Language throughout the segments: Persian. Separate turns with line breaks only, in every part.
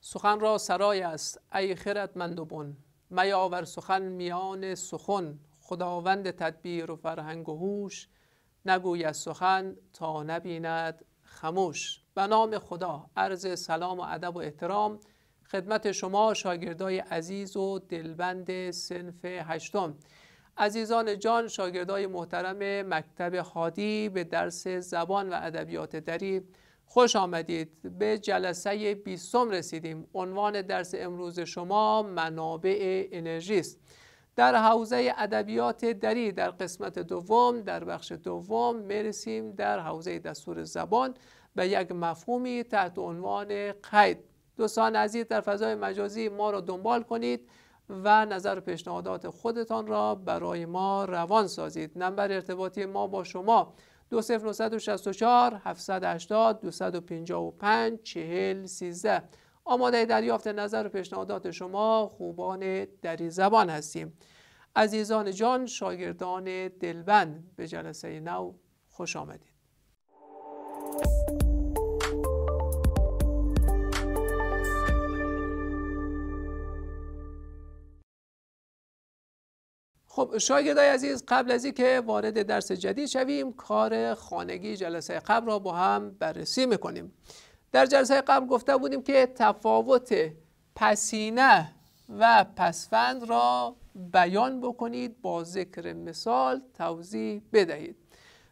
سخن را سرای است ای بن میاور سخن میان سخن خداوند تدبیر و فرهنگ و هوش از سخن تا نبیند خموش به نام خدا عرض سلام و ادب و احترام خدمت شما شاگردای عزیز و دلبند سنف هشتم عزیزان جان شاگردای محترم مکتب خادی به درس زبان و ادبیات دری خوش آمدید به جلسه 20 رسیدیم عنوان درس امروز شما منابع انرژی است در حوزه ادبیات دری در قسمت دوم در بخش دوم میرسیم در حوزه دستور زبان به یک مفهومی تحت عنوان قید دوستان عزیز در فضای مجازی ما را دنبال کنید و نظر و پیشنهادات خودتان را برای ما روان سازید نمبر ارتباطی ما با شما 20964 780 255 40 آماده دریافت نظر و پیشنهادات شما خوبان دری زبان هستیم عزیزان جان شاگردان دلبند به جلسه نو خوش آمدید خب شاگردای عزیز قبل از اینکه وارد درس جدید شویم کار خانگی جلسه قبل را با هم بررسی میکنیم در جلسه قبل گفته بودیم که تفاوت پسینه و پسفند را بیان بکنید با ذکر مثال توضیح بدهید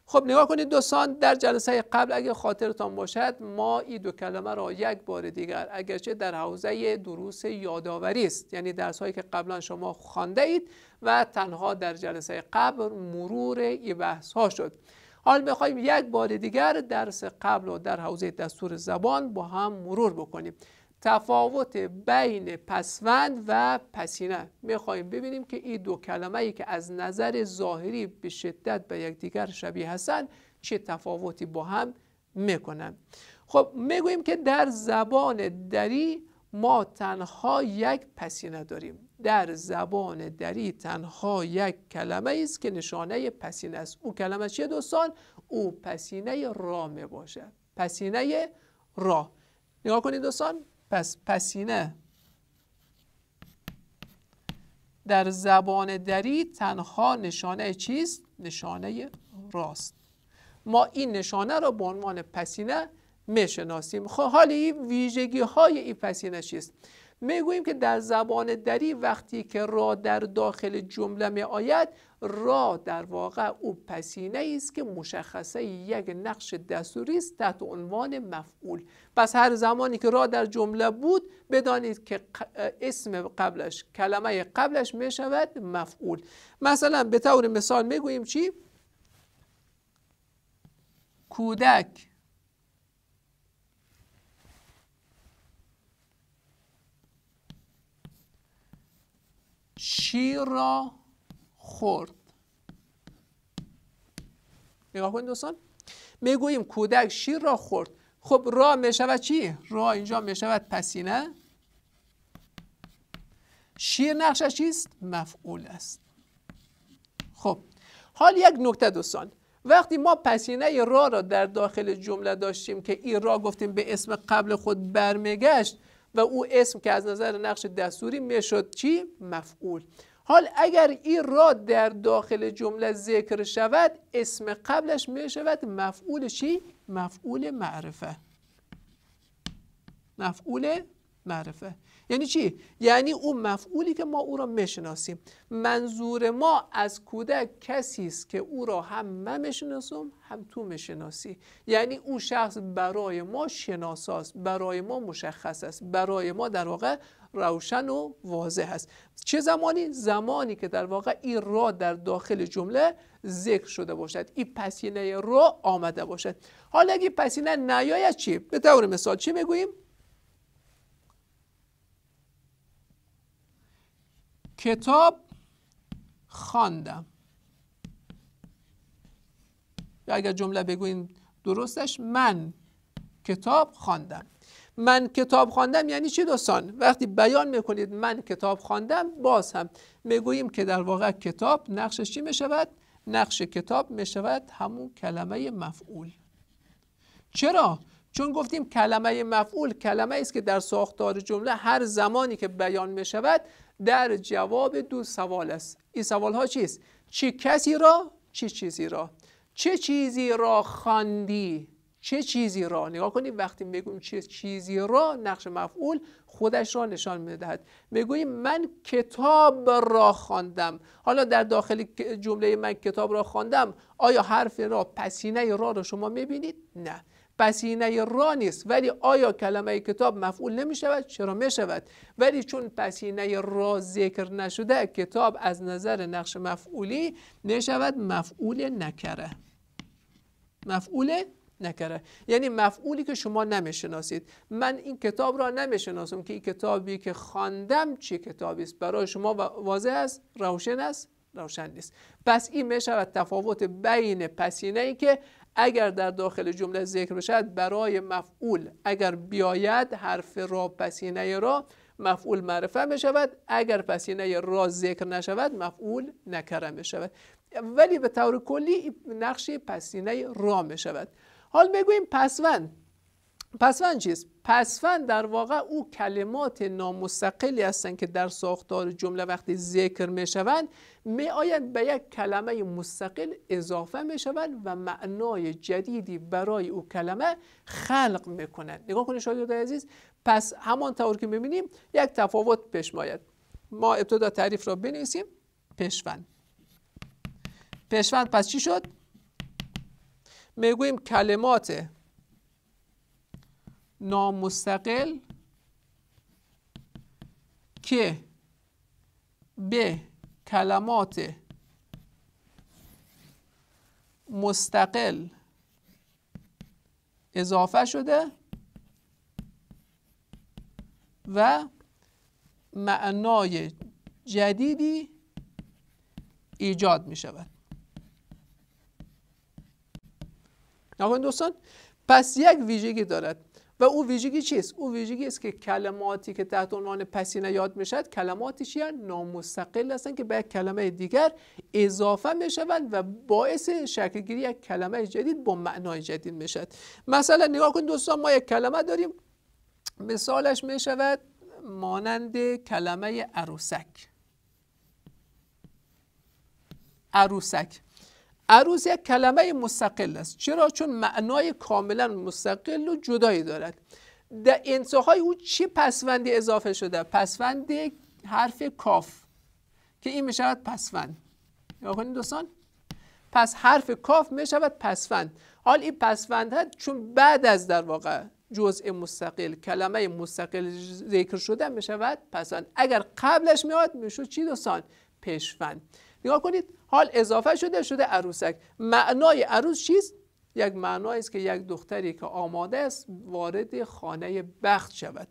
خب نگاه کنید دوستان در جلسه قبل اگه خاطرتان باشد ما این دو کلمه را یک بار دیگر اگرچه در حوزه دروس یادآوری است یعنی درس هایی که قبلا شما خوانده اید و تنها در جلسه قبل مرور این بحث ها شد حال میخوایم یک بار دیگر درس قبل و در حوزه دستور زبان با هم مرور بکنیم تفاوت بین پسوند و پسینه میخوایم ببینیم که این دو کلمه ای که از نظر ظاهری به شدت به یکدیگر شبیه هستند چه تفاوتی با هم میکنن خب میگوییم که در زبان دری ما تنها یک پسینه داریم در زبان دری تنها یک کلمه است که نشانه پسینه است او کلمه چیه دوستان او پسینه را می پسینه راه نگاه کنید دوستان پس پسینه در زبان دری تنها نشانه چیست؟ نشانه راست ما این نشانه را به عنوان پسینه میشناسیم خب حالی این ویژگی های این پسینه چیست؟ میگوییم که در زبان دری وقتی که را در داخل جمله می آید را در واقع او پسینه است که مشخصه یک نقش دستوری است تحت عنوان مفعول پس هر زمانی که را در جمله بود بدانید که اسم قبلش کلمه قبلش می شود مفعول مثلا به طور مثال میگوییم چی کودک شیر را خورد نگاه کنید دوستان میگوییم کودک شیر را خورد خب را میشود چی؟ را اینجا میشود پسینه شیر نقشش چیست؟ مفعول است خب حال یک نکته دوستان وقتی ما پسینه را را در داخل جمله داشتیم که این را گفتیم به اسم قبل خود برمیگشت و او اسم که از نظر نقش دستوری میشد چی مفعول حال اگر این را در داخل جمله ذکر شود اسم قبلش میشود شود مفعول چی؟ مفعول معرفه مفعول معرفه یعنی چی یعنی اون مفعولی که ما او را میشناسیم منظور ما از کودک کسی است که او را هم من میشناسم هم تو میشناسی یعنی اون شخص برای ما شناساست برای ما مشخص است برای ما در واقع روشن و واضح است چه زمانی زمانی که در واقع این را در داخل جمله ذکر شده باشد این پسینه را آمده باشد حالا اگه پسینه نیاید چی به طور مثال چی میگوییم کتاب خواندم یا اگر جمله بگوییم درستش من کتاب خواندم من کتاب خواندم یعنی چی دوستان وقتی بیان میکنید من کتاب خواندم باز هم میگوییم که در واقع کتاب نقشش چی میشود نقش کتاب میشود همون کلمه مفعول چرا چون گفتیم کلمه مفعول کلمه است که در ساختار جمله هر زمانی که بیان می شود در جواب دو سوال است این سوال ها چیست چه کسی را چه چیزی را چه چیزی را خواندی چه چیزی را نگاه کنید وقتی میگویم چه چیزی را نقش مفعول خودش را نشان میدهد میگوییم من کتاب را خواندم حالا در داخل جمله من کتاب را خواندم آیا حرف را پسینه را را شما میبینید نه پسینه را نیست ولی آیا کلمه کتاب مفعول نمی شود؟ چرا می ولی چون پسینه را ذکر نشده کتاب از نظر نقش مفعولی نشود، مفعول نکره مفعول نکره یعنی مفعولی که شما نمیشناسید من این کتاب را نمیشناسم که این کتابی که خواندم چه کتابی است برای شما واضح است روشن است روشن نیست پس این می تفاوت بین پسینه ای که اگر در داخل جمله ذکر بشد برای مفعول اگر بیاید حرف را پسینه را مفعول معرفه می شود اگر پسینه را ذکر نشود مفعول نکره می شود ولی به طور کلی نقش پسینه را می شود حال بگوییم پسوند پسفند چیست؟ پسفند در واقع او کلمات نامستقلی هستند که در ساختار جمله وقتی ذکر می شوند می آیند به یک کلمه مستقل اضافه می شوند و معنای جدیدی برای او کلمه خلق می کنند نگاه کنید شاید عزیز پس همان طور که می بینیم یک تفاوت پیش می ما ابتدا تعریف را بنویسیم پشوند پشوند پس چی شد؟ میگوییم کلمات نامستقل که به کلمات مستقل اضافه شده و معنای جدیدی ایجاد می شود دوستان پس یک ویژگی دارد و او ویژگی چیست او ویژگی است که کلماتی که تحت عنوان پسینه یاد میشد کلماتی چی نامستقل هستند که به کلمه دیگر اضافه میشوند و باعث شکلگیری یک کلمه جدید با معنای جدید میشد مثلا نگاه کن دوستان ما یک کلمه داریم مثالش میشود مانند کلمه عروسک عروسک عروض یک کلمه مستقل است چرا چون معنای کاملا مستقل و جدایی دارد در انتهای او چه پسوندی اضافه شده پسوند حرف کاف که این میشود پسوند نگاه کنید دوستان پس حرف کاف میشود پسوند حال این پسوند ها چون بعد از در واقع جزء مستقل کلمه مستقل ذکر شده میشود پسوند اگر قبلش میاد میشود چی دوستان پشوند نگاه کنید حال اضافه شده شده عروسک معنای عروس چیست یک معنای است که یک دختری که آماده است وارد خانه بخت شود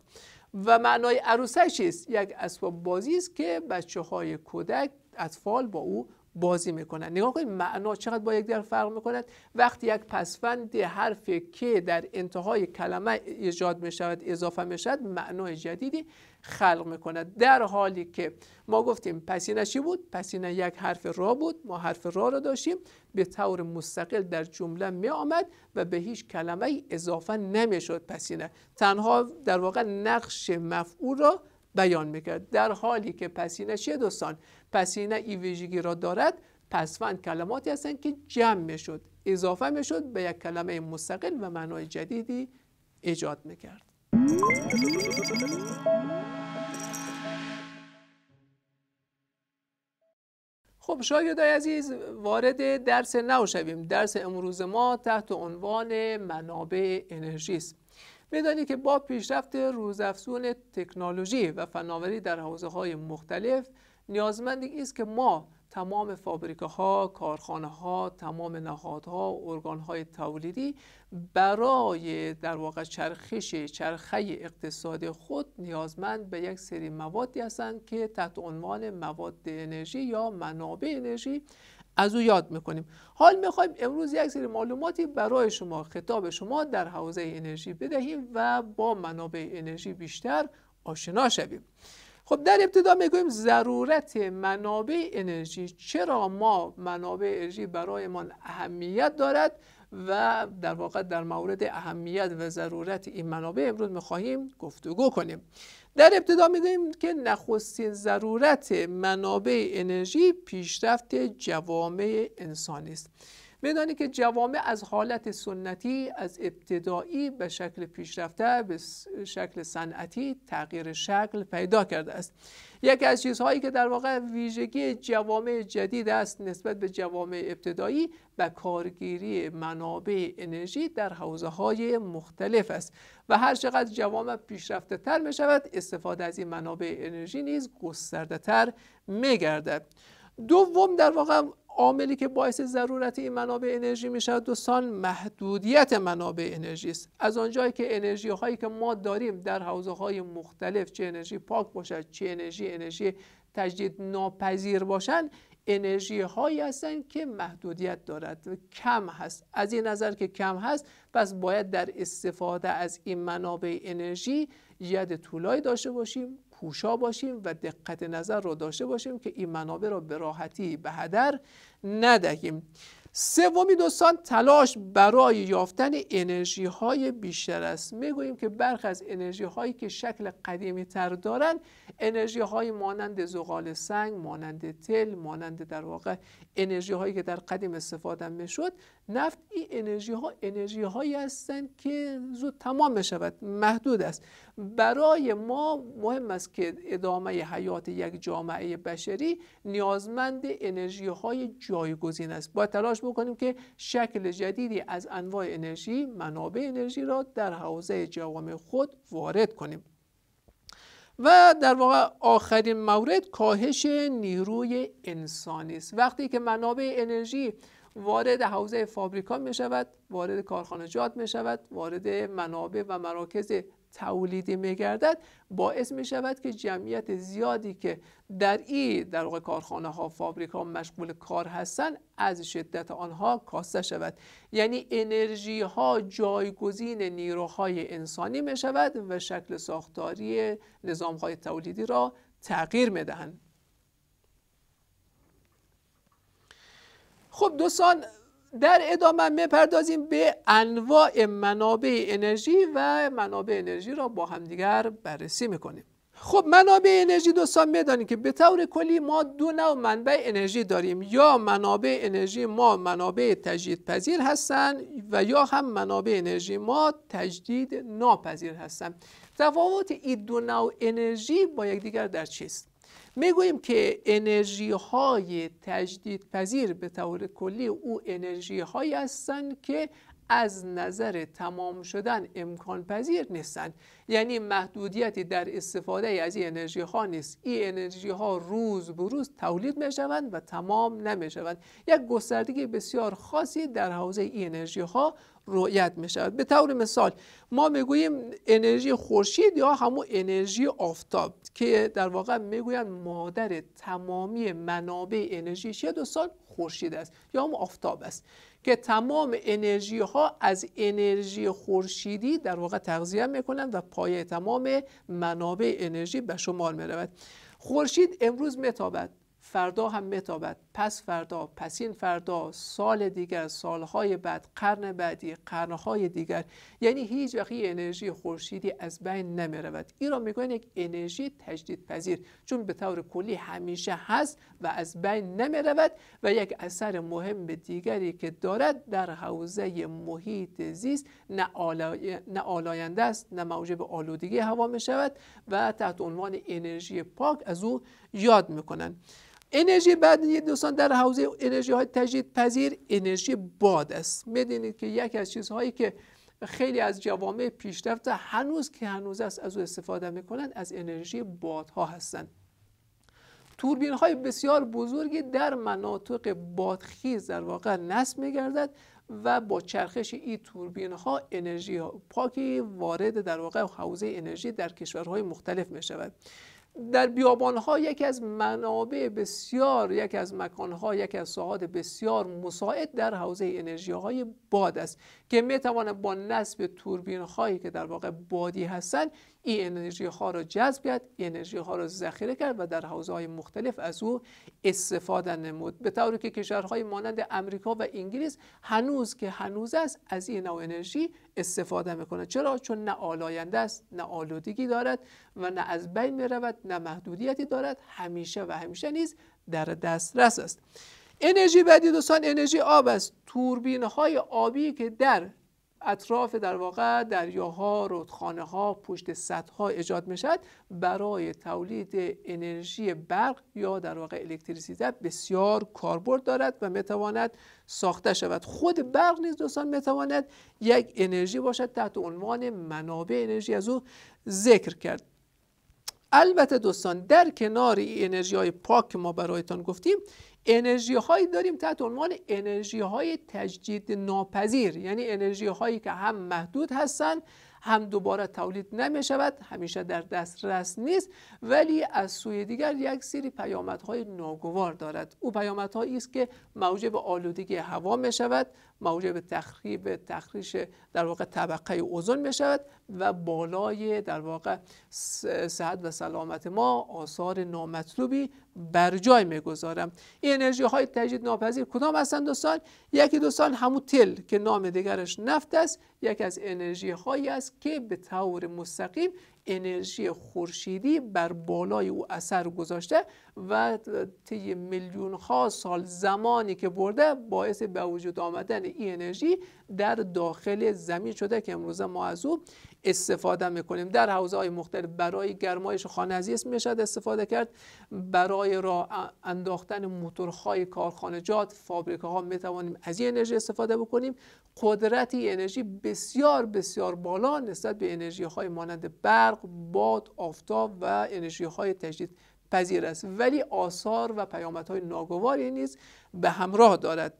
و معنای عروسک چیست یک اسباب بازی است که بچه های کودک اطفال با او بازی میکنن نگاه کنید معنا چقدر با یکدیگر فرق میکند وقتی یک پسفند حرف که در انتهای کلمه ایجاد میشود اضافه میشود معنای جدیدی خلق میکند در حالی که ما گفتیم پسینه چی بود پسینه یک حرف را بود ما حرف را را داشتیم به طور مستقل در جمله می آمد و به هیچ کلمه اضافه نمیشد پسینه تنها در واقع نقش مفعول را بیان میکرد در حالی که پسینه چه دوستان پسینه ای ویژگی را دارد پسوند کلماتی هستند که جمع میشد اضافه میشد به یک کلمه مستقل و معنای جدیدی ایجاد میکرد خب شاگردای عزیز وارد درس نو شویم درس امروز ما تحت عنوان منابع انرژی است بدانید که با پیشرفت روزافزون تکنولوژی و فناوری در حوزه های مختلف نیازمند است که ما تمام فابریکه ها، کارخانه ها، تمام نهادها، ارگان های تولیدی برای در واقع چرخش چرخه اقتصاد خود نیازمند به یک سری موادی هستند که تحت عنوان مواد انرژی یا منابع انرژی از او یاد میکنیم حال میخوایم امروز یک سری معلوماتی برای شما خطاب شما در حوزه انرژی بدهیم و با منابع انرژی بیشتر آشنا شویم خب در ابتدا میگویم ضرورت منابع انرژی چرا ما منابع انرژی برایمان اهمیت دارد و در واقع در مورد اهمیت و ضرورت این منابع امروز میخواهیم گفتگو کنیم در ابتدا میگوییم که نخستین ضرورت منابع انرژی پیشرفت جوامع انسانی است بدانید که جوامع از حالت سنتی از ابتدایی به شکل پیشرفته به شکل صنعتی تغییر شکل پیدا کرده است یکی از چیزهایی که در واقع ویژگی جوامع جدید است نسبت به جوامع ابتدایی و کارگیری منابع انرژی در حوزه های مختلف است و هر چقدر جوامع پیشرفته تر می شود استفاده از این منابع انرژی نیز گسترده تر می دوم در واقع عاملی که باعث ضرورت این منابع انرژی می شود دوستان محدودیت منابع انرژی است از آنجایی که انرژی هایی که ما داریم در حوزه های مختلف چه انرژی پاک باشد چه انرژی انرژی تجدید ناپذیر باشند انرژی هایی هستند که محدودیت دارد و کم هست از این نظر که کم هست پس باید در استفاده از این منابع انرژی ید طولایی داشته باشیم کوشا باشیم و دقت نظر را داشته باشیم که این منابع را به راحتی به هدر ندهیم سومی دوستان تلاش برای یافتن انرژی های بیشتر است میگوییم که برخی از انرژی هایی که شکل قدیمی تر دارند انرژی های مانند زغال سنگ مانند تل مانند در واقع انرژی هایی که در قدیم استفاده میشد نفت این انرژی ها انرژی هایی هستند که زود تمام شود محدود است برای ما مهم است که ادامه حیات یک جامعه بشری نیازمند انرژی های جایگزین است باید تلاش بکنیم که شکل جدیدی از انواع انرژی منابع انرژی را در حوزه جوامع خود وارد کنیم و در واقع آخرین مورد کاهش نیروی انسانی است وقتی که منابع انرژی وارد حوزه فابریکا می شود وارد کارخانجات می شود وارد منابع و مراکز تولیدی میگردد باعث می شود که جمعیت زیادی که در ای در واقع کارخانه ها فابریک ها مشغول کار هستند از شدت آنها کاسته شود یعنی انرژی ها جایگزین نیروهای انسانی می شود و شکل ساختاری نظام های تولیدی را تغییر می دهند خب دوستان در ادامه میپردازیم به انواع منابع انرژی و منابع انرژی را با همدیگر بررسی میکنیم خب منابع انرژی دوستان میدانید که به طور کلی ما دو نوع منبع انرژی داریم یا منابع انرژی ما منابع تجدید پذیر هستند و یا هم منابع انرژی ما تجدید ناپذیر هستند تفاوت این دو نوع انرژی با یکدیگر در چیست میگوییم که انرژی های تجدید پذیر به طور کلی او انرژی هستند که از نظر تمام شدن امکان پذیر نیستند یعنی محدودیتی در استفاده از این انرژی ها نیست این انرژی ها روز به روز تولید می و تمام نمی یک گستردگی بسیار خاصی در حوزه این انرژی ها رؤیت می شود به طور مثال ما میگوییم انرژی خورشید یا همون انرژی آفتاب که در واقع میگویند مادر تمامی منابع انرژی چه دو سال خورشید است یا هم آفتاب است که تمام انرژی ها از انرژی خورشیدی در واقع تغذیه میکنند و پایه تمام منابع انرژی به شمار می رود خورشید امروز میتابد فردا هم میتابد پس فردا پس این فردا سال دیگر سالهای بعد قرن بعدی قرنهای دیگر یعنی هیچ وقتی انرژی خورشیدی از بین نمیرود این را یک انرژی تجدید پذیر چون به طور کلی همیشه هست و از بین نمیرود و یک اثر مهم دیگری که دارد در حوزه محیط زیست نه, نه آلاینده است نه موجب آلودگی هوا می شود و تحت عنوان انرژی پاک از او یاد میکنن انرژی بعدی دوستان در حوزه انرژی های تجدید پذیر انرژی باد است میدونید که یکی از چیزهایی که خیلی از جوامع پیشرفته هنوز که هنوز است از او استفاده میکنند از انرژی بادها هستند توربین های بسیار بزرگی در مناطق بادخیز در واقع نصب میگردد و با چرخش این توربین ها انرژی پاکی وارد در واقع حوزه انرژی در کشورهای مختلف میشود در بیابانها یکی از منابع بسیار یکی از مکانها یکی از ساحات بسیار مساعد در حوزه انرژی های باد است که می با نصب توربین هایی که در واقع بادی هستند این انرژی ها را جذب کرد انرژی ها را ذخیره کرد و در حوزه های مختلف از او استفاده نمود به طوری که کشورهای مانند امریکا و انگلیس هنوز که هنوز است از این نوع انرژی استفاده میکنه چرا چون نه آلاینده است نه آلودگی دارد و نه از بین میرود نه محدودیتی دارد همیشه و همیشه نیز در دسترس است انرژی بعدی دوستان انرژی آب است توربین های آبی که در اطراف در واقع دریاها، رودخانه ها، پشت سطح ها ایجاد میشد برای تولید انرژی برق یا در واقع الکتریسیته بسیار کاربرد دارد و میتواند ساخته شود خود برق نیز دوستان میتواند یک انرژی باشد تحت عنوان منابع انرژی از او ذکر کرد البته دوستان در کنار این انرژی های پاک که ما برایتان گفتیم انرژی هایی داریم تحت عنوان انرژی های تجدید ناپذیر یعنی انرژی هایی که هم محدود هستند هم دوباره تولید نمی شود همیشه در دسترس نیست ولی از سوی دیگر یک سری پیامدهای ناگوار دارد او پیامدهایی است که موجب آلودگی هوا می شود موجب تخریب تخریش در واقع طبقه اوزون شود و بالای در واقع صحت و سلامت ما آثار نامطلوبی بر جای میگذارم این انرژی های تجدید ناپذیر کدام هستند دوستان یکی دوستان همون تل که نام دیگرش نفت است یکی از انرژی هایی است که به طور مستقیم انرژی خورشیدی بر بالای او اثر گذاشته و طی میلیون ها سال زمانی که برده باعث به وجود آمدن این انرژی در داخل زمین شده که امروزه ما از او استفاده میکنیم در حوزه های مختلف برای گرمایش خانه از اسم میشد استفاده کرد برای را انداختن موتورهای کارخانجات فابریکه ها میتوانیم از این انرژی استفاده بکنیم قدرتی انرژی بسیار بسیار بالا نسبت به انرژی های مانند برق باد آفتاب و انرژی های تجدید پذیر است ولی آثار و پیامدهای ناگواری نیز به همراه دارد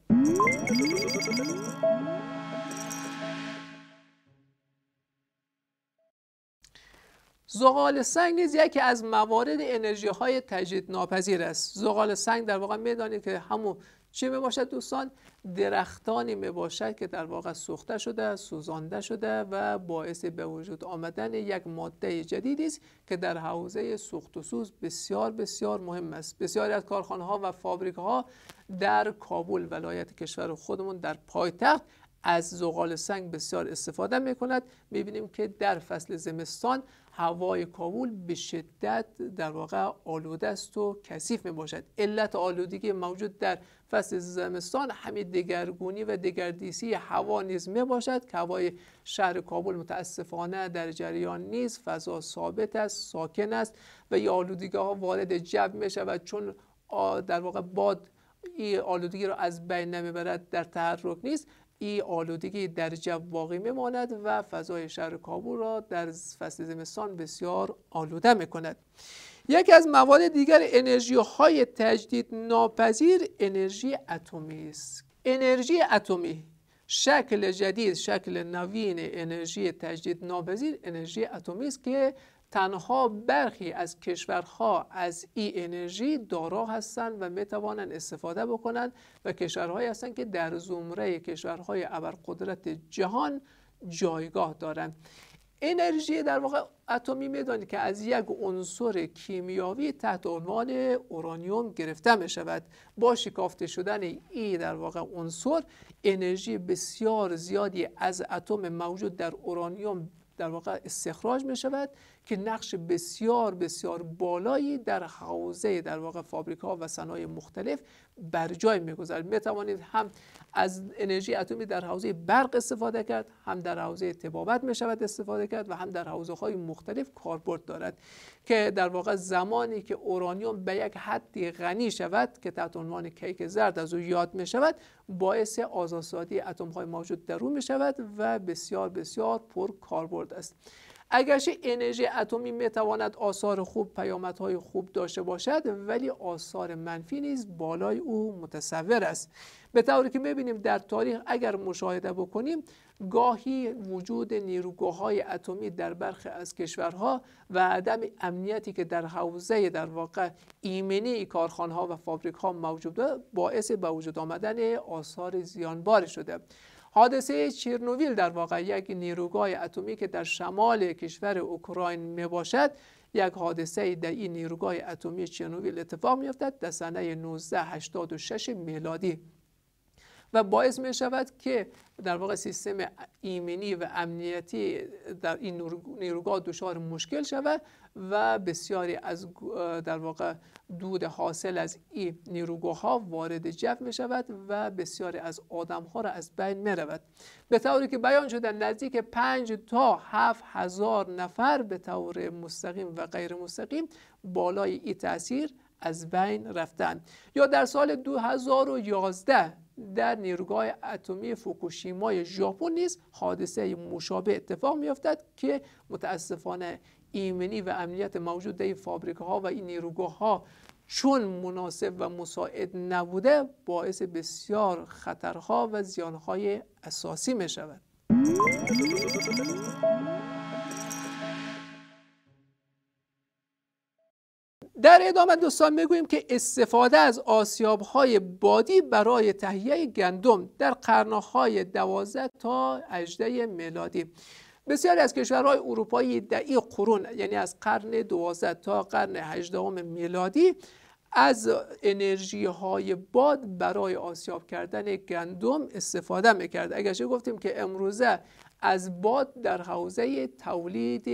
زغال سنگ نیز یکی از موارد انرژی های تجدید ناپذیر است زغال سنگ در واقع میدانید که همون چی می باشد دوستان درختانی می باشد که در واقع سوخته شده سوزانده شده و باعث به وجود آمدن یک ماده جدیدی است که در حوزه سوخت و سوز بسیار بسیار مهم است بسیاری از کارخانه ها و فابریک ها در کابل ولایت کشور خودمون در پایتخت از زغال سنگ بسیار استفاده می کند می بینیم که در فصل زمستان هوای کابل به شدت در واقع آلوده است و کثیف می باشد علت آلودگی موجود در فصل زمستان همین دگرگونی و دگردیسی هوا نیز می باشد که هوای شهر کابل متاسفانه در جریان نیست فضا ثابت است ساکن است و این آلودگی ها وارد جو می شود چون در واقع باد این آلودگی را از بین نمیبرد در تحرک نیست این آلودگی در جو باقی میماند و فضای شهر کابل را در فصل زمستان بسیار آلوده میکند یکی از مواد دیگر انرژی های تجدید ناپذیر انرژی اتمی است انرژی اتمی شکل جدید شکل نوین انرژی تجدید ناپذیر انرژی اتمی است که تنها برخی از کشورها از ای انرژی دارا هستند و میتوانند استفاده بکنند و کشورهایی هستند که در زمره کشورهای ابرقدرت جهان جایگاه دارند انرژی در واقع اتمی میدانید که از یک عنصر کیمیاوی تحت عنوان اورانیوم گرفته می شود با شکافته شدن ای در واقع عنصر انرژی بسیار زیادی از اتم موجود در اورانیوم در واقع استخراج می شود که نقش بسیار بسیار بالایی در حوزه در واقع فابریکا و صنایع مختلف بر جای میگذارد می توانید هم از انرژی اتمی در حوزه برق استفاده کرد هم در حوزه تبابت می شود استفاده کرد و هم در حوزه های مختلف کاربرد دارد که در واقع زمانی که اورانیوم به یک حدی غنی شود که تحت عنوان کیک زرد از او یاد می شود باعث آزادسازی اتم های موجود در او می شود و بسیار بسیار پر کاربرد است اگرچه انرژی اتمی میتواند آثار خوب پیامدهای خوب داشته باشد ولی آثار منفی نیز بالای او متصور است به طوری که میبینیم در تاریخ اگر مشاهده بکنیم گاهی وجود نیروگاه های اتمی در برخی از کشورها و عدم امنیتی که در حوزه در واقع ایمنی کارخانه و فابریک ها موجود باعث به وجود آمدن آثار زیانبار شده حادثه چیرنوویل در واقع یک نیروگاه اتمی که در شمال کشور اوکراین می باشد یک حادثه در این نیروگاه اتمی چرنوویل اتفاق می افتد در سنه 1986 میلادی و باعث می شود که در واقع سیستم ایمنی و امنیتی در این نیروگاه دچار مشکل شود و بسیاری از در واقع دود حاصل از این نیروگاه ها وارد جو می شود و بسیاری از آدم ها را از بین می رود به طوری که بیان شده نزدیک 5 تا هفت هزار نفر به طور مستقیم و غیر مستقیم بالای این تاثیر از بین رفتن یا در سال 2011 در نیروگاه اتمی فوکوشیمای ژاپن نیز حادثه مشابه اتفاق میافتد که متاسفانه ایمنی و امنیت موجود در این ها و این نیروگاه ها چون مناسب و مساعد نبوده باعث بسیار خطرها و زیانهای اساسی می شود در ادامه دوستان میگویم که استفاده از آسیابهای بادی برای تهیه گندم در قرنهای 12 تا اجده میلادی بسیاری از کشورهای اروپایی دهی قرون یعنی از قرن 12 تا قرن 18 میلادی از انرژی های باد برای آسیاب کردن گندم استفاده میکرد اگرچه گفتیم که امروزه از باد در حوزه تولید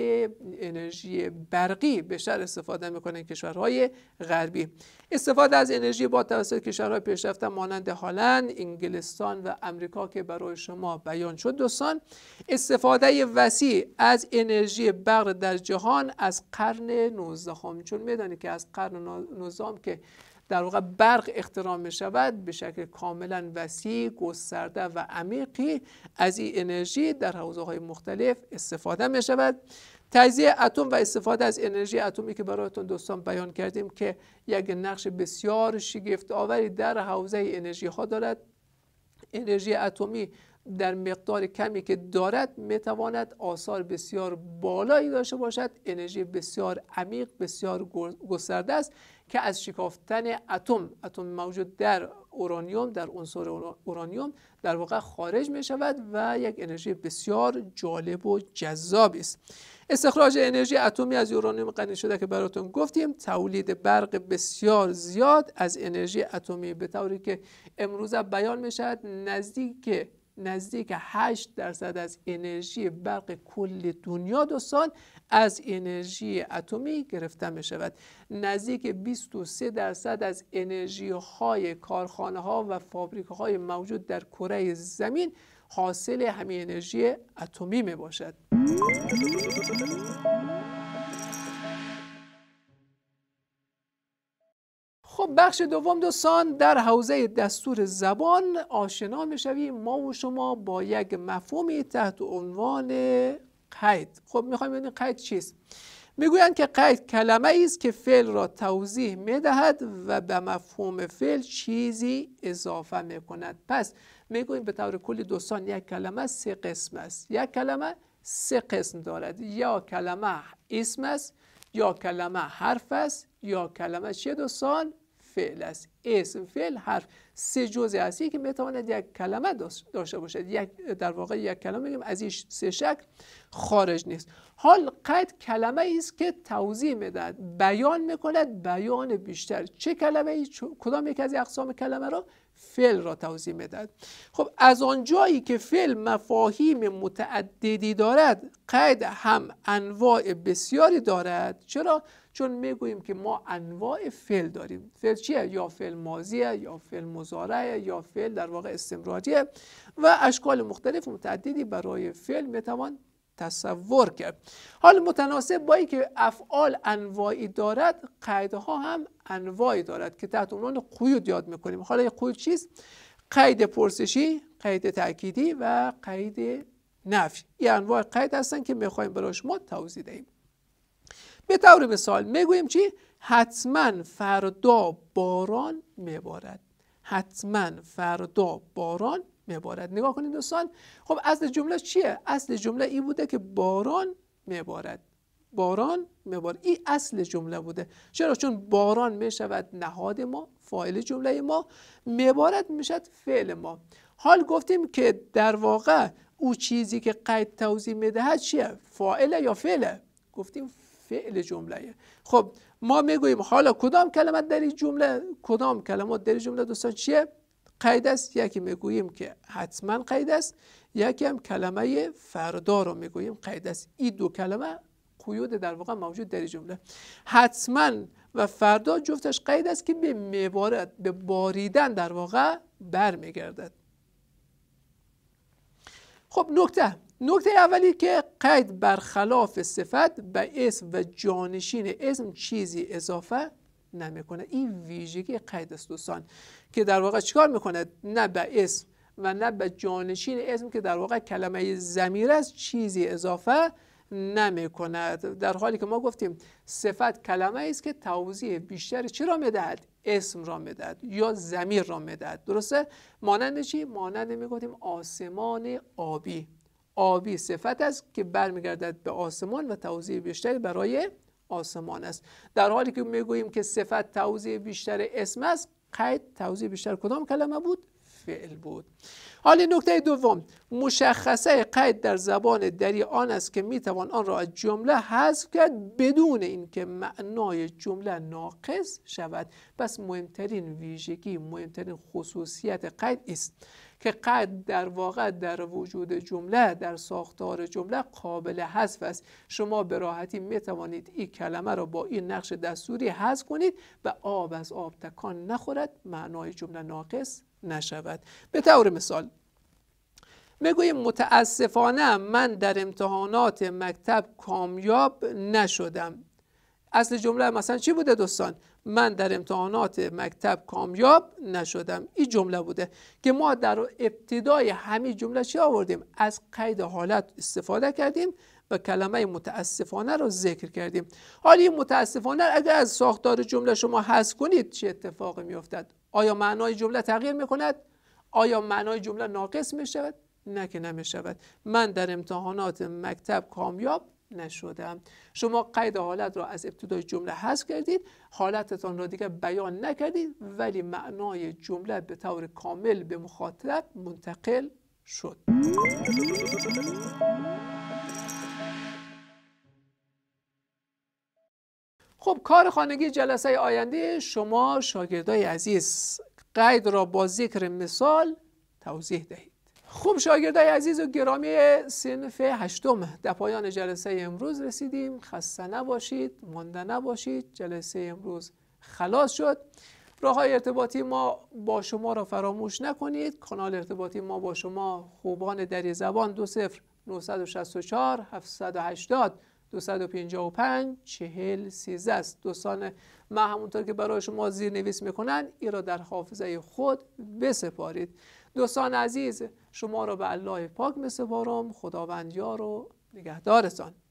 انرژی برقی بیشتر استفاده میکنن کشورهای غربی استفاده از انرژی باد توسط کشورهای پیشرفته مانند هلند انگلستان و امریکا که برای شما بیان شد دوستان استفاده وسیع از انرژی برق در جهان از قرن 19 چون میدانید که از قرن 19 که در واقع برق اختراع می شود به شکل کاملا وسیع گسترده و عمیقی از این انرژی در حوزه های مختلف استفاده می شود تجزیه اتم و استفاده از انرژی اتمی که برایتون دوستان بیان کردیم که یک نقش بسیار شگفت آوری در حوزه انرژی ها دارد انرژی اتمی در مقدار کمی که دارد میتواند آثار بسیار بالایی داشته باشد انرژی بسیار عمیق بسیار گسترده است که از شکافتن اتم اتم موجود در اورانیوم در عنصر اورانیوم در واقع خارج می شود و یک انرژی بسیار جالب و جذاب است استخراج انرژی اتمی از اورانیوم غنی شده که براتون گفتیم تولید برق بسیار زیاد از انرژی اتمی به طوری که امروزه بیان می شود نزدیک نزدیک 8 درصد از انرژی برق کل دنیا دو از انرژی اتمی گرفته می شود نزدیک 23 درصد از انرژی های کارخانه ها و فابریک های موجود در کره زمین حاصل همین انرژی اتمی می باشد خب بخش دوم دوستان در حوزه دستور زبان آشنا میشویم ما و شما با یک مفهومی تحت عنوان قید خب میخوایم ببینیم قید چیست میگویند که قید کلمه ای است که فعل را توضیح میدهد و به مفهوم فعل چیزی اضافه میکند پس میگویم به طور کلی دوستان یک کلمه سه قسم است یک کلمه سه قسم دارد یا کلمه اسم است یا کلمه حرف است یا کلمه چه دوستان فعل است اسم فعل حرف سه جزء است که میتواند یک کلمه داشته باشد یک در واقع یک کلمه بگیم از این سه شکل خارج نیست حال قید کلمه ای است که توضیح میدهد بیان میکند بیان بیشتر چه کلمه ای کدام یک از اقسام کلمه را فعل را توضیح میدهد خب از آنجایی که فعل مفاهیم متعددی دارد قید هم انواع بسیاری دارد چرا چون میگوییم که ما انواع فعل داریم فعل چیه یا فعل ماضیه یا فعل مضارعه یا فعل در واقع استمراریه و اشکال مختلف متعددی برای فعل میتوان تصور کرد حال متناسب با اینکه افعال انواعی دارد قیدها ها هم انواعی دارد که تحت عنوان قیود یاد میکنیم حالا قیود چیست قید پرسشی قید تأکیدی و قید نفی یه انواع قید هستن که میخوایم برای شما توضیح دهیم به طور مثال میگویم چی؟ حتما فردا باران میبارد حتما فردا باران میبارد نگاه کنید دوستان خب اصل جمله چیه؟ اصل جمله این بوده که باران میبارد باران میبارد این اصل جمله بوده چرا چون باران میشود نهاد ما فاعل جمله ما میبارد میشد فعل ما حال گفتیم که در واقع او چیزی که قید توضیح میدهد چیه فاعل یا فعله گفتیم فعل جمله خب ما میگوییم حالا کدام کلمات در این جمله کدام کلمات در این جمله دوستان چیه قید است یکی میگوییم که حتما قید است یکی هم کلمه فردا رو میگوییم قید است این دو کلمه قیود در واقع موجود در جمله حتما و فردا جفتش قید است که به به باریدن در واقع برمیگردد خب نکته نکته اولی که قید برخلاف صفت به اسم و جانشین اسم چیزی اضافه نمیکنه این ویژگی قید است دوستان که در واقع چیکار میکنه نه به اسم و نه به جانشین اسم که در واقع کلمه زمیر است چیزی اضافه نمی کند در حالی که ما گفتیم صفت کلمه است که توضیح بیشتر چی را میدهد اسم را میدهد یا زمیر را میدهد درسته مانند چی مانند میگفتیم آسمان آبی آبی صفت است که برمیگردد به آسمان و توضیح بیشتری برای آسمان است در حالی که میگوییم که صفت توضیح بیشتر اسم است قید توضیح بیشتر کدام کلمه بود فعل بود حالی نکته دوم مشخصه قید در زبان دری آن است که میتوان آن را از جمله حذف کرد بدون اینکه معنای جمله ناقص شود پس مهمترین ویژگی مهمترین خصوصیت قید است که قد در واقع در وجود جمله در ساختار جمله قابل حذف است شما به راحتی می توانید این کلمه را با این نقش دستوری حذف کنید و آب از آب تکان نخورد معنای جمله ناقص نشود به طور مثال میگویم متاسفانه من در امتحانات مکتب کامیاب نشدم اصل جمله مثلا چی بوده دوستان من در امتحانات مکتب کامیاب نشدم این جمله بوده که ما در ابتدای همین جمله چی آوردیم از قید حالت استفاده کردیم و کلمه متاسفانه رو ذکر کردیم حالا این متاسفانه اگر از ساختار جمله شما حذف کنید چه اتفاقی میافتد آیا معنای جمله تغییر میکند آیا معنای جمله ناقص میشود نه که نمیشود من در امتحانات مکتب کامیاب نشدم شما قید حالت را از ابتدای جمله حذف کردید حالتتان را دیگر بیان نکردید ولی معنای جمله به طور کامل به مخاطب منتقل شد خب کار خانگی جلسه آینده شما شاگردای عزیز قید را با ذکر مثال توضیح دهید خوب شاگردای عزیز و گرامی سنف هشتم در پایان جلسه امروز رسیدیم خسته نباشید مانده نباشید جلسه امروز خلاص شد راه های ارتباطی ما با شما را فراموش نکنید کانال ارتباطی ما با شما خوبان دری زبان دو صفر 964 780 255 40 است دوستان من همونطور که برای شما زیر نویس میکنن این را در حافظه خود بسپارید دوستان عزیز شما را به الله پاک می سپارم خداوند یار و نگهدارتان